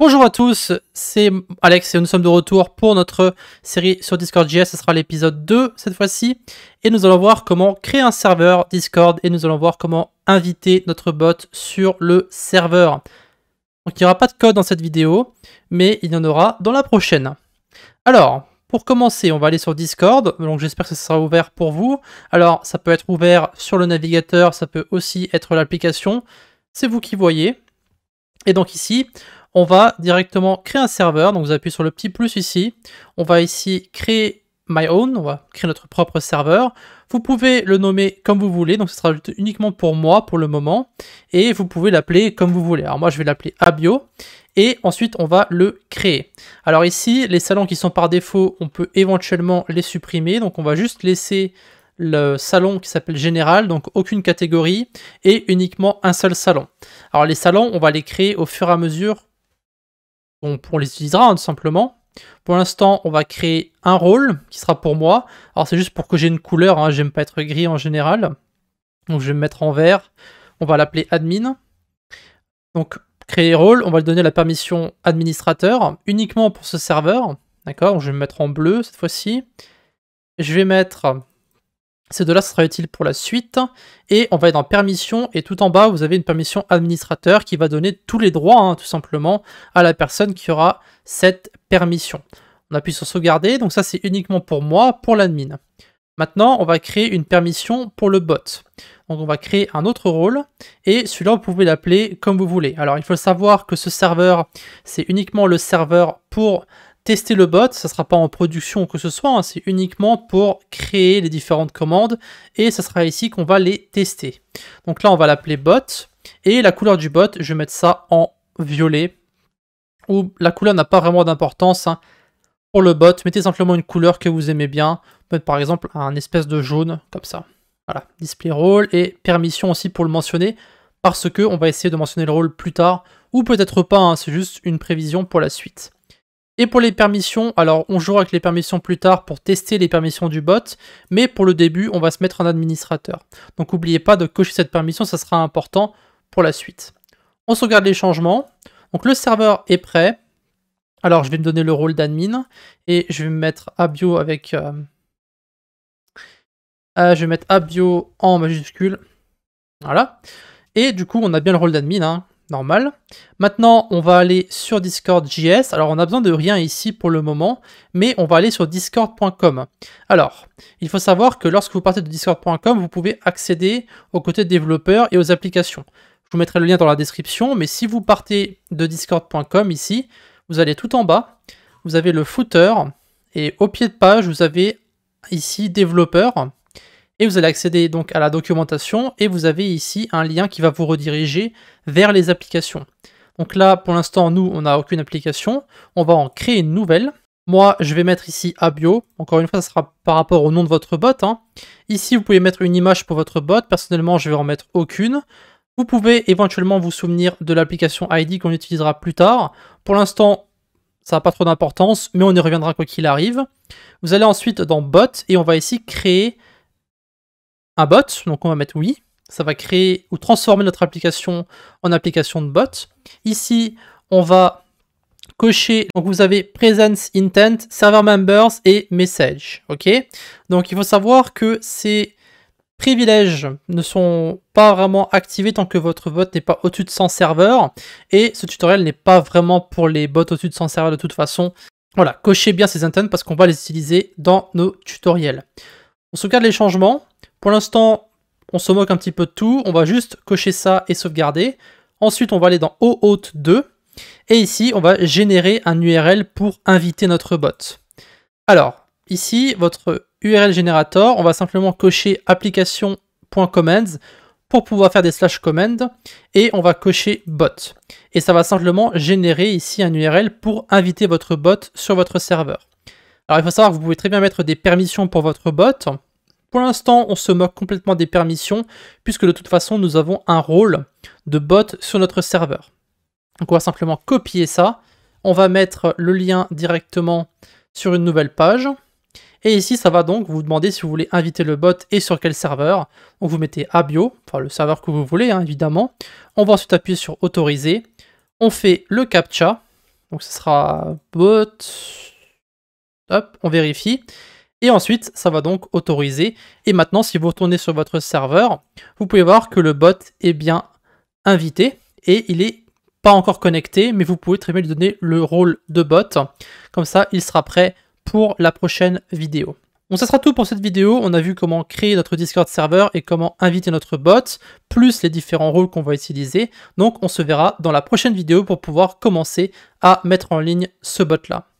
Bonjour à tous, c'est Alex et nous sommes de retour pour notre série sur Discord.js, ce sera l'épisode 2 cette fois-ci, et nous allons voir comment créer un serveur Discord et nous allons voir comment inviter notre bot sur le serveur. Donc il n'y aura pas de code dans cette vidéo, mais il y en aura dans la prochaine. Alors, pour commencer, on va aller sur Discord, donc j'espère que ce sera ouvert pour vous. Alors, ça peut être ouvert sur le navigateur, ça peut aussi être l'application, c'est vous qui voyez. Et donc ici, on va directement créer un serveur. Donc vous appuyez sur le petit plus ici. On va ici créer my own, on va créer notre propre serveur. Vous pouvez le nommer comme vous voulez, donc ce sera uniquement pour moi pour le moment. Et vous pouvez l'appeler comme vous voulez. Alors moi je vais l'appeler Abio. Et ensuite on va le créer. Alors ici, les salons qui sont par défaut, on peut éventuellement les supprimer. Donc on va juste laisser le salon qui s'appelle général, donc aucune catégorie, et uniquement un seul salon. Alors les salons, on va les créer au fur et à mesure on pour les utilisera hein, tout simplement. Pour l'instant, on va créer un rôle qui sera pour moi. Alors c'est juste pour que j'ai une couleur, hein, j'aime pas être gris en général. Donc je vais me mettre en vert. On va l'appeler admin. Donc créer rôle, on va lui donner la permission administrateur uniquement pour ce serveur. D'accord, je vais me mettre en bleu cette fois-ci. Je vais mettre ces deux-là, ça sera utile pour la suite. Et on va être dans permission. Et tout en bas, vous avez une permission administrateur qui va donner tous les droits, hein, tout simplement, à la personne qui aura cette permission. On appuie sur sauvegarder. Donc ça, c'est uniquement pour moi, pour l'admin. Maintenant, on va créer une permission pour le bot. Donc on va créer un autre rôle. Et celui-là, vous pouvez l'appeler comme vous voulez. Alors, il faut savoir que ce serveur, c'est uniquement le serveur pour tester le bot, ça ne sera pas en production ou que ce soit, hein, c'est uniquement pour créer les différentes commandes et ça sera ici qu'on va les tester. Donc là on va l'appeler bot et la couleur du bot, je vais mettre ça en violet ou la couleur n'a pas vraiment d'importance hein, pour le bot, mettez simplement une couleur que vous aimez bien, mettre par exemple un espèce de jaune comme ça. Voilà, display role et permission aussi pour le mentionner parce que on va essayer de mentionner le rôle plus tard ou peut-être pas, hein, c'est juste une prévision pour la suite. Et pour les permissions, alors on jouera avec les permissions plus tard pour tester les permissions du bot, mais pour le début, on va se mettre en administrateur. Donc n'oubliez pas de cocher cette permission, ça sera important pour la suite. On sauvegarde les changements. Donc le serveur est prêt. Alors je vais me donner le rôle d'admin et je vais me mettre Abio avec... Euh, euh, je vais mettre Abio en majuscule. Voilà. Et du coup, on a bien le rôle d'admin. Hein normal. Maintenant, on va aller sur Discord.js. Alors, on a besoin de rien ici pour le moment, mais on va aller sur discord.com. Alors, il faut savoir que lorsque vous partez de discord.com, vous pouvez accéder aux côtés développeurs et aux applications. Je vous mettrai le lien dans la description, mais si vous partez de discord.com ici, vous allez tout en bas, vous avez le footer, et au pied de page, vous avez ici développeur. Et vous allez accéder donc à la documentation et vous avez ici un lien qui va vous rediriger vers les applications. Donc là, pour l'instant, nous, on n'a aucune application. On va en créer une nouvelle. Moi, je vais mettre ici Abio. Encore une fois, ça sera par rapport au nom de votre bot. Hein. Ici, vous pouvez mettre une image pour votre bot. Personnellement, je vais en mettre aucune. Vous pouvez éventuellement vous souvenir de l'application ID qu'on utilisera plus tard. Pour l'instant, ça n'a pas trop d'importance, mais on y reviendra quoi qu'il arrive. Vous allez ensuite dans Bot et on va ici créer un bot, donc on va mettre oui. Ça va créer ou transformer notre application en application de bot. Ici, on va cocher, donc vous avez Presence Intent, Server Members et Message, ok Donc il faut savoir que ces privilèges ne sont pas vraiment activés tant que votre bot n'est pas au-dessus de 100 serveurs, et ce tutoriel n'est pas vraiment pour les bots au-dessus de 100 serveurs de toute façon. Voilà, cochez bien ces intents parce qu'on va les utiliser dans nos tutoriels. On sauvegarde les changements, pour l'instant, on se moque un petit peu de tout. On va juste cocher ça et sauvegarder. Ensuite, on va aller dans haut 2. Et ici, on va générer un URL pour inviter notre bot. Alors, ici, votre URL générateur, on va simplement cocher application.commands pour pouvoir faire des slash commands et on va cocher bot. Et ça va simplement générer ici un URL pour inviter votre bot sur votre serveur. Alors il faut savoir que vous pouvez très bien mettre des permissions pour votre bot. Pour l'instant, on se moque complètement des permissions, puisque de toute façon, nous avons un rôle de bot sur notre serveur. Donc on va simplement copier ça, on va mettre le lien directement sur une nouvelle page, et ici, ça va donc vous demander si vous voulez inviter le bot et sur quel serveur. Donc vous mettez Abio, enfin le serveur que vous voulez, hein, évidemment. On va ensuite appuyer sur Autoriser. On fait le CAPTCHA, donc ce sera bot, hop, on vérifie. Et ensuite, ça va donc autoriser. Et maintenant, si vous retournez sur votre serveur, vous pouvez voir que le bot est bien invité et il est pas encore connecté, mais vous pouvez très bien lui donner le rôle de bot. Comme ça, il sera prêt pour la prochaine vidéo. Bon, ça sera tout pour cette vidéo. On a vu comment créer notre Discord serveur et comment inviter notre bot, plus les différents rôles qu'on va utiliser. Donc, on se verra dans la prochaine vidéo pour pouvoir commencer à mettre en ligne ce bot-là.